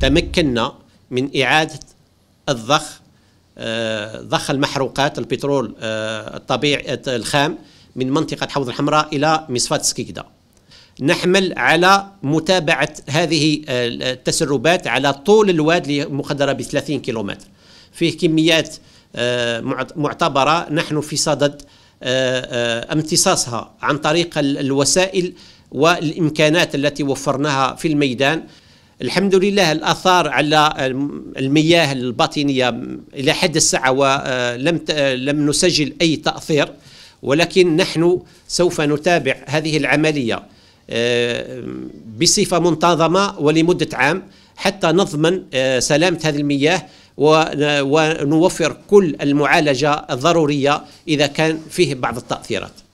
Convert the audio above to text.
تمكنا من إعادة الضخ آه، ضخ المحروقات البترول آه، الطبيعي الخام من منطقة حوض الحمراء إلى مصفات سكيكدا نحمل على متابعة هذه آه، التسربات على طول الواد المخدرة ب 30 كيلومتر فيه كميات معتبرة نحن في صدد امتصاصها عن طريق الوسائل والإمكانات التي وفرناها في الميدان الحمد لله الأثار على المياه الباطنية إلى حد الساعة ولم آه، آه، لم نسجل أي تأثير ولكن نحن سوف نتابع هذه العملية آه، بصفة منتظمة ولمدة عام حتى نضمن سلامة هذه المياه ونوفر كل المعالجة الضرورية إذا كان فيه بعض التأثيرات